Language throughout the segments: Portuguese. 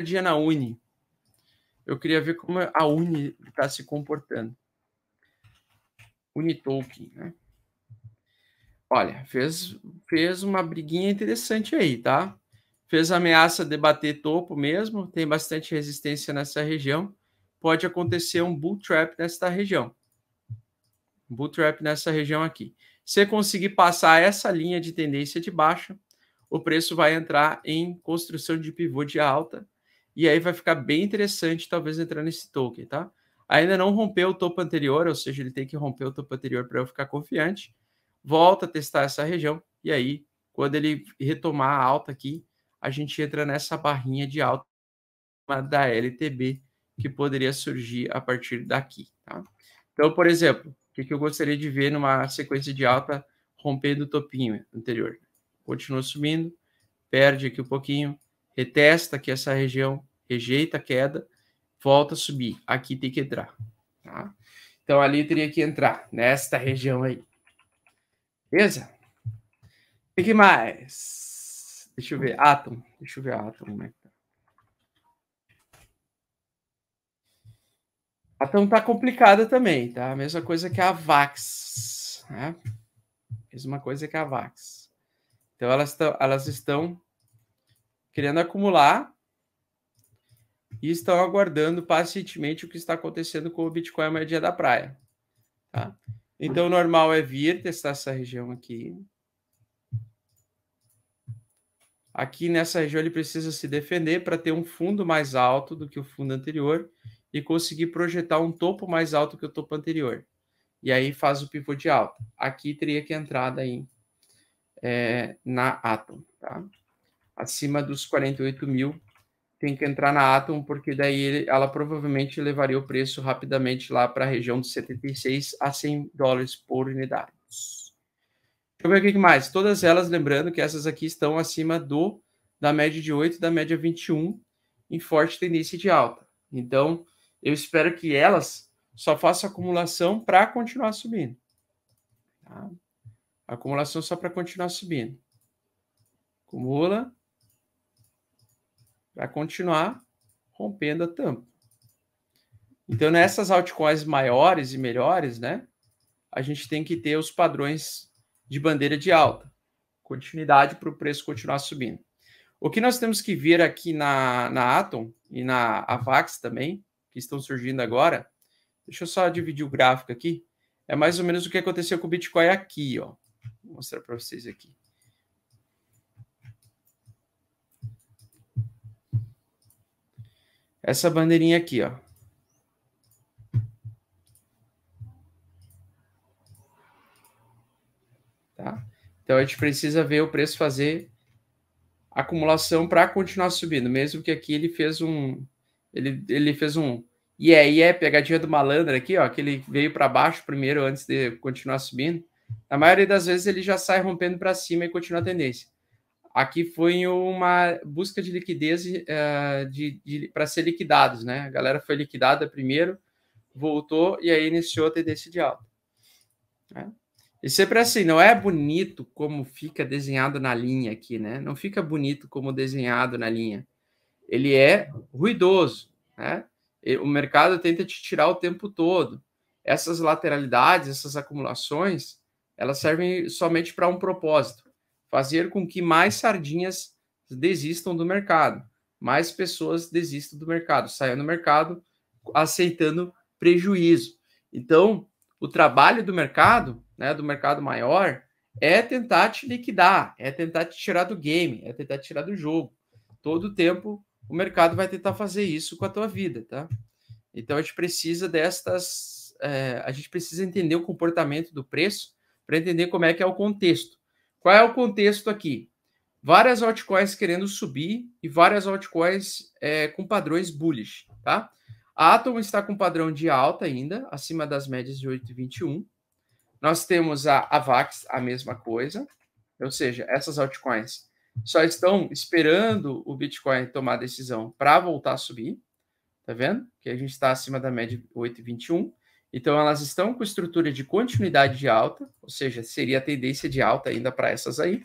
dia na Uni. Eu queria ver como a Uni está se comportando. Unitoken, né? Olha, fez, fez uma briguinha interessante aí, tá? Fez ameaça de bater topo mesmo, tem bastante resistência nessa região. Pode acontecer um bull trap nessa região. Bull trap nessa região aqui. Se conseguir passar essa linha de tendência de baixa, o preço vai entrar em construção de pivô de alta e aí vai ficar bem interessante, talvez, entrar nesse token, tá? Ainda não rompeu o topo anterior, ou seja, ele tem que romper o topo anterior para eu ficar confiante. Volta a testar essa região. E aí, quando ele retomar a alta aqui, a gente entra nessa barrinha de alta da LTB que poderia surgir a partir daqui. Tá? Então, por exemplo, o que eu gostaria de ver numa sequência de alta rompendo o topinho anterior? Continua subindo, perde aqui um pouquinho, retesta que essa região, rejeita a queda, volta a subir. Aqui tem que entrar. Tá? Então ali teria que entrar, nesta região aí. Beleza? O que mais? Deixa eu ver. Atom. Deixa eu ver Atom. Como é que tá? Atom tá complicada também, tá? Mesma coisa que a Vax. Né? Mesma coisa que a Vax. Então elas, elas estão querendo acumular e estão aguardando pacientemente o que está acontecendo com o Bitcoin a dia da praia. Tá? Então, o normal é vir testar essa região aqui. Aqui nessa região ele precisa se defender para ter um fundo mais alto do que o fundo anterior e conseguir projetar um topo mais alto que o topo anterior. E aí faz o pivô de alta. Aqui teria que entrar daí é, na Atom, tá? acima dos 48 mil tem que entrar na Atom, porque daí ela provavelmente levaria o preço rapidamente lá para a região dos 76 a 100 dólares por unidade. Deixa eu ver o que mais. Todas elas, lembrando que essas aqui estão acima do da média de 8 da média 21, em forte tendência de alta. Então, eu espero que elas só façam acumulação para continuar subindo. Tá? Acumulação só para continuar subindo. Acumula, para continuar rompendo a tampa. Então, nessas altcoins maiores e melhores, né, a gente tem que ter os padrões de bandeira de alta, continuidade para o preço continuar subindo. O que nós temos que ver aqui na, na Atom e na Avax também, que estão surgindo agora, deixa eu só dividir o gráfico aqui, é mais ou menos o que aconteceu com o Bitcoin aqui, ó. Vou mostrar para vocês aqui. essa bandeirinha aqui, ó. Tá? Então a gente precisa ver o preço fazer acumulação para continuar subindo, mesmo que aqui ele fez um ele, ele fez um e yeah, é yeah, é pegadinha do malandro aqui, ó, que ele veio para baixo primeiro antes de continuar subindo. Na maioria das vezes ele já sai rompendo para cima e continua a tendência aqui foi uma busca de liquidez uh, de, de para ser liquidados, né? A galera foi liquidada primeiro, voltou e aí iniciou a tendência de alta. Né? E sempre é assim, não é bonito como fica desenhado na linha aqui, né? Não fica bonito como desenhado na linha. Ele é ruidoso, né? O mercado tenta te tirar o tempo todo. Essas lateralidades, essas acumulações, elas servem somente para um propósito fazer com que mais sardinhas desistam do mercado, mais pessoas desistam do mercado, saiam do mercado aceitando prejuízo. Então, o trabalho do mercado, né, do mercado maior, é tentar te liquidar, é tentar te tirar do game, é tentar te tirar do jogo. Todo tempo o mercado vai tentar fazer isso com a tua vida, tá? Então a gente precisa destas, é, a gente precisa entender o comportamento do preço para entender como é que é o contexto. Qual é o contexto aqui? Várias altcoins querendo subir e várias altcoins é, com padrões bullish, tá? A Atom está com padrão de alta ainda, acima das médias de 8,21. Nós temos a Avax, a mesma coisa. Ou seja, essas altcoins só estão esperando o Bitcoin tomar decisão para voltar a subir. Tá vendo? Que a gente está acima da média de 8,21. Então, elas estão com estrutura de continuidade de alta, ou seja, seria a tendência de alta ainda para essas aí.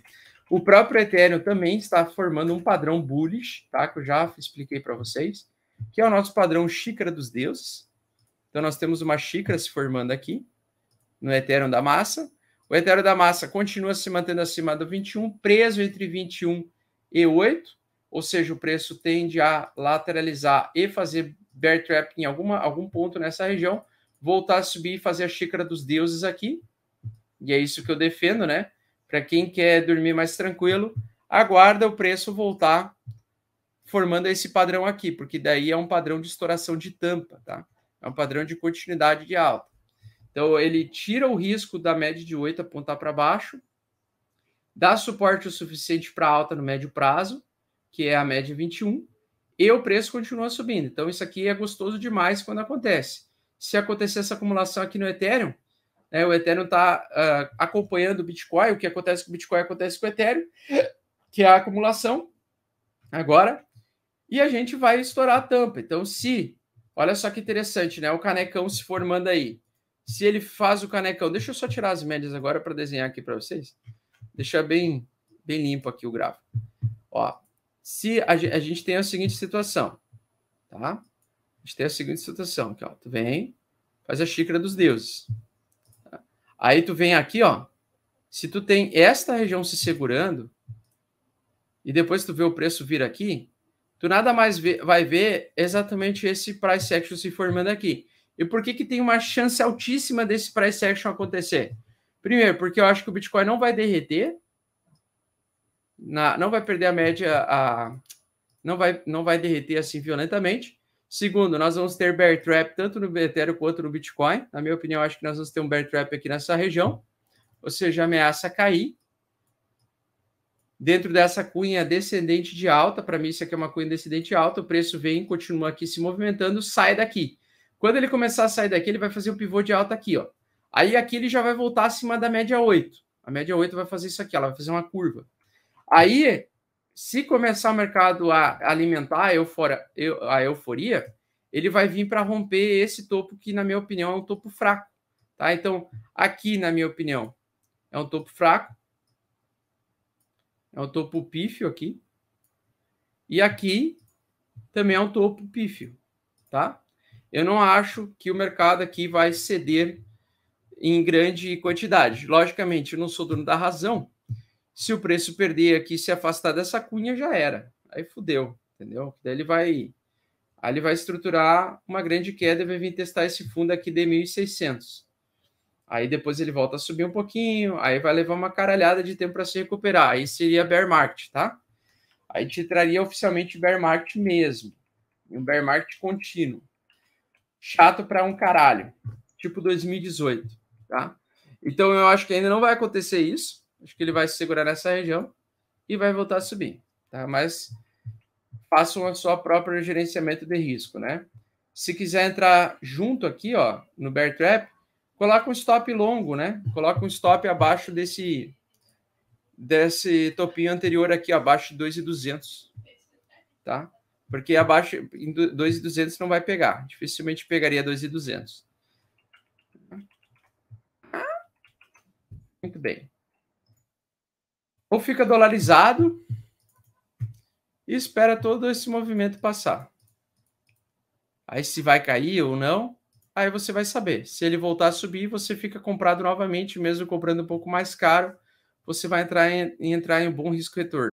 O próprio Ethereum também está formando um padrão bullish, tá? Que eu já expliquei para vocês, que é o nosso padrão xícara dos deuses. Então, nós temos uma xícara se formando aqui no Ethereum da massa. O Ethereum da massa continua se mantendo acima do 21, preso entre 21 e 8, ou seja, o preço tende a lateralizar e fazer bear trap em alguma, algum ponto nessa região voltar a subir e fazer a xícara dos deuses aqui. E é isso que eu defendo, né? Para quem quer dormir mais tranquilo, aguarda o preço voltar formando esse padrão aqui, porque daí é um padrão de estouração de tampa, tá? É um padrão de continuidade de alta. Então ele tira o risco da média de 8 apontar para baixo, dá suporte o suficiente para alta no médio prazo, que é a média 21, e o preço continua subindo. Então isso aqui é gostoso demais quando acontece se acontecer essa acumulação aqui no Ethereum, né, o Ethereum está uh, ah, acompanhando o Bitcoin, o que acontece com o Bitcoin acontece com o Ethereum, que é a acumulação agora, e a gente vai estourar a tampa. Então, se, olha só que interessante, né? O canecão se formando aí. Se ele faz o canecão, deixa eu só tirar as médias agora para desenhar aqui para vocês. Deixar bem, bem limpo aqui o gráfico. Ó, se a, a gente tem a seguinte situação, tá? gente tem a seguinte situação, que ó, tu vem, faz a xícara dos deuses. Tá? Aí tu vem aqui, ó, se tu tem esta região se segurando, e depois tu vê o preço vir aqui, tu nada mais vê, vai ver exatamente esse price action se formando aqui. E por que, que tem uma chance altíssima desse price action acontecer? Primeiro, porque eu acho que o Bitcoin não vai derreter, na, não vai perder a média, a, não, vai, não vai derreter assim violentamente, Segundo, nós vamos ter bear trap tanto no Ethereum quanto no Bitcoin. Na minha opinião, acho que nós vamos ter um bear trap aqui nessa região, ou seja, ameaça cair. Dentro dessa cunha descendente de alta, para mim isso aqui é uma cunha descendente de alta, o preço vem, continua aqui se movimentando, sai daqui. Quando ele começar a sair daqui, ele vai fazer o um pivô de alta aqui, ó. Aí aqui ele já vai voltar acima da média 8. A média 8 vai fazer isso aqui, ela vai fazer uma curva. Aí se começar o mercado a alimentar a, eufora, a euforia, ele vai vir para romper esse topo que, na minha opinião, é um topo fraco. Tá? Então, aqui, na minha opinião, é um topo fraco. É um topo pífio aqui. E aqui também é um topo pífio. Tá? Eu não acho que o mercado aqui vai ceder em grande quantidade. Logicamente, eu não sou dono da razão, se o preço perder aqui, se afastar dessa cunha, já era. Aí fudeu, entendeu? Daí ele vai aí ele vai estruturar uma grande queda e vai vir testar esse fundo aqui de 1.600. Aí depois ele volta a subir um pouquinho, aí vai levar uma caralhada de tempo para se recuperar. Aí seria bear market, tá? Aí te traria oficialmente bear market mesmo. Um bear market contínuo. Chato para um caralho. Tipo 2018, tá? Então eu acho que ainda não vai acontecer isso. Acho que ele vai se segurar nessa região e vai voltar a subir, tá? Mas faça o sua própria gerenciamento de risco, né? Se quiser entrar junto aqui, ó, no bear trap, coloca um stop longo, né? Coloca um stop abaixo desse desse topinho anterior aqui, abaixo de 2,200, tá? Porque abaixo em 2,200 não vai pegar, dificilmente pegaria 2,200. Muito bem ou fica dolarizado e espera todo esse movimento passar. Aí se vai cair ou não, aí você vai saber. Se ele voltar a subir, você fica comprado novamente, mesmo comprando um pouco mais caro, você vai entrar em, entrar em um bom risco retorno.